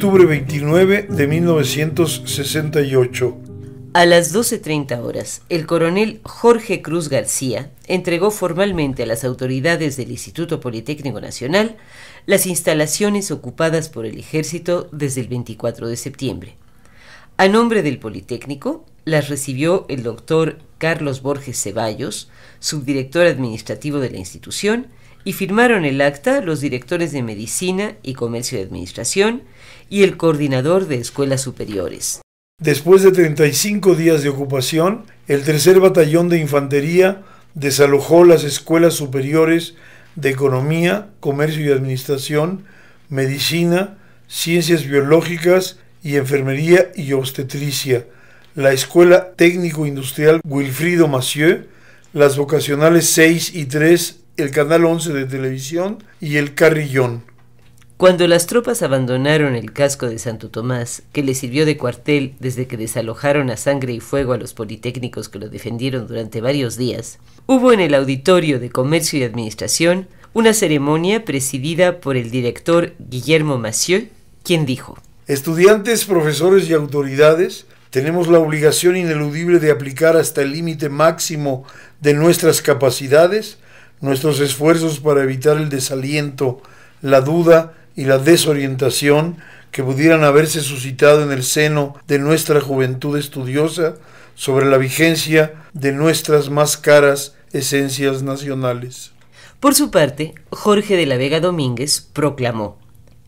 octubre 29 de 1968. A las 12.30 horas, el coronel Jorge Cruz García entregó formalmente a las autoridades del Instituto Politécnico Nacional las instalaciones ocupadas por el ejército desde el 24 de septiembre. A nombre del Politécnico, las recibió el doctor Carlos Borges Ceballos, subdirector administrativo de la institución, y firmaron el acta los directores de Medicina y Comercio de Administración y el coordinador de escuelas superiores. Después de 35 días de ocupación, el tercer batallón de infantería desalojó las escuelas superiores de Economía, Comercio y Administración, Medicina, Ciencias Biológicas y Enfermería y Obstetricia, la Escuela Técnico-Industrial Wilfrido Massieu, las vocacionales 6 y 3, el Canal 11 de televisión y el Carrillón. Cuando las tropas abandonaron el casco de Santo Tomás, que le sirvió de cuartel desde que desalojaron a sangre y fuego a los politécnicos que lo defendieron durante varios días, hubo en el Auditorio de Comercio y Administración una ceremonia presidida por el director Guillermo Massieu, quien dijo: Estudiantes, profesores y autoridades tenemos la obligación ineludible de aplicar hasta el límite máximo de nuestras capacidades nuestros esfuerzos para evitar el desaliento, la duda y la desorientación que pudieran haberse suscitado en el seno de nuestra juventud estudiosa sobre la vigencia de nuestras más caras esencias nacionales. Por su parte, Jorge de la Vega Domínguez proclamó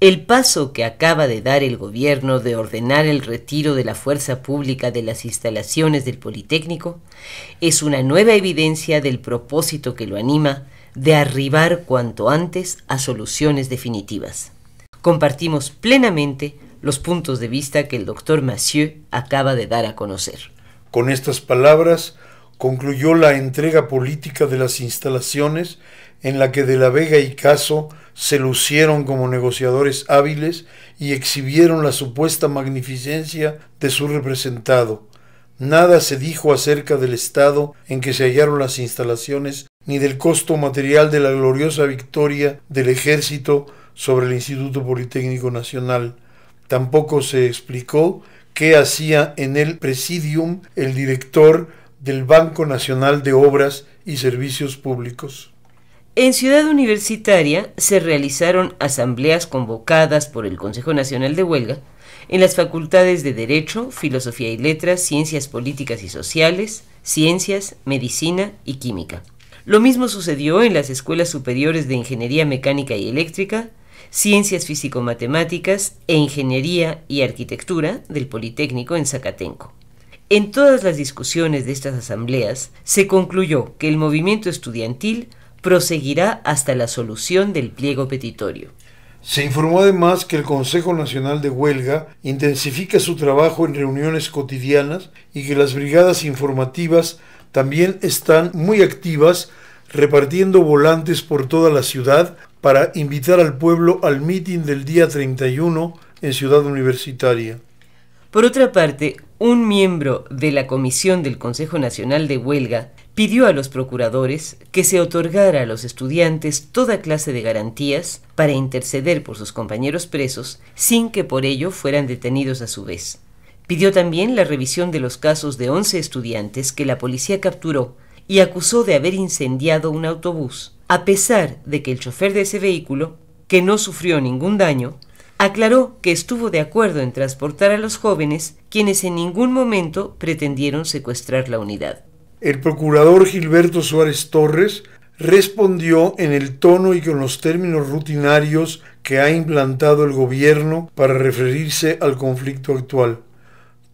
el paso que acaba de dar el gobierno de ordenar el retiro de la fuerza pública de las instalaciones del Politécnico es una nueva evidencia del propósito que lo anima de arribar cuanto antes a soluciones definitivas. Compartimos plenamente los puntos de vista que el doctor Massieu acaba de dar a conocer. Con estas palabras, concluyó la entrega política de las instalaciones en la que de la Vega y Caso se lucieron como negociadores hábiles y exhibieron la supuesta magnificencia de su representado. Nada se dijo acerca del estado en que se hallaron las instalaciones ni del costo material de la gloriosa victoria del ejército sobre el Instituto Politécnico Nacional. Tampoco se explicó qué hacía en el presidium el director del Banco Nacional de Obras y Servicios Públicos. En Ciudad Universitaria se realizaron asambleas convocadas por el Consejo Nacional de Huelga en las facultades de Derecho, Filosofía y Letras, Ciencias Políticas y Sociales, Ciencias, Medicina y Química. Lo mismo sucedió en las escuelas superiores de Ingeniería Mecánica y Eléctrica, Ciencias Físico-Matemáticas e Ingeniería y Arquitectura del Politécnico en Zacatenco. En todas las discusiones de estas asambleas se concluyó que el movimiento estudiantil proseguirá hasta la solución del pliego petitorio. Se informó además que el Consejo Nacional de Huelga intensifica su trabajo en reuniones cotidianas y que las brigadas informativas también están muy activas repartiendo volantes por toda la ciudad para invitar al pueblo al mitin del día 31 en Ciudad Universitaria. Por otra parte, un miembro de la Comisión del Consejo Nacional de Huelga pidió a los procuradores que se otorgara a los estudiantes toda clase de garantías para interceder por sus compañeros presos sin que por ello fueran detenidos a su vez. Pidió también la revisión de los casos de 11 estudiantes que la policía capturó y acusó de haber incendiado un autobús, a pesar de que el chofer de ese vehículo, que no sufrió ningún daño, aclaró que estuvo de acuerdo en transportar a los jóvenes, quienes en ningún momento pretendieron secuestrar la unidad. El procurador Gilberto Suárez Torres respondió en el tono y con los términos rutinarios que ha implantado el gobierno para referirse al conflicto actual.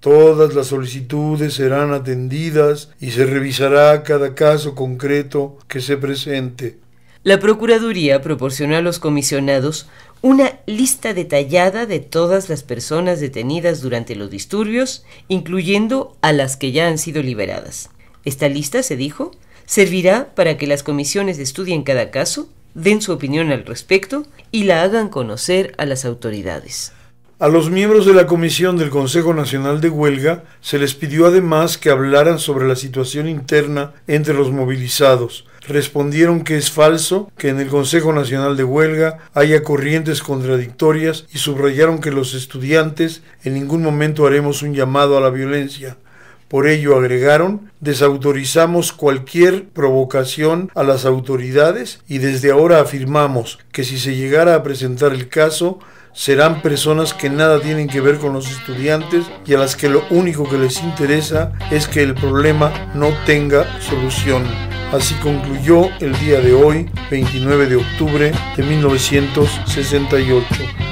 Todas las solicitudes serán atendidas y se revisará cada caso concreto que se presente. La Procuraduría proporcionó a los comisionados una lista detallada de todas las personas detenidas durante los disturbios, incluyendo a las que ya han sido liberadas. Esta lista, se dijo, servirá para que las comisiones estudien cada caso, den su opinión al respecto y la hagan conocer a las autoridades. A los miembros de la Comisión del Consejo Nacional de Huelga se les pidió además que hablaran sobre la situación interna entre los movilizados, respondieron que es falso que en el Consejo Nacional de Huelga haya corrientes contradictorias y subrayaron que los estudiantes en ningún momento haremos un llamado a la violencia. Por ello, agregaron, desautorizamos cualquier provocación a las autoridades y desde ahora afirmamos que si se llegara a presentar el caso, serán personas que nada tienen que ver con los estudiantes y a las que lo único que les interesa es que el problema no tenga solución. Así concluyó el día de hoy, 29 de octubre de 1968.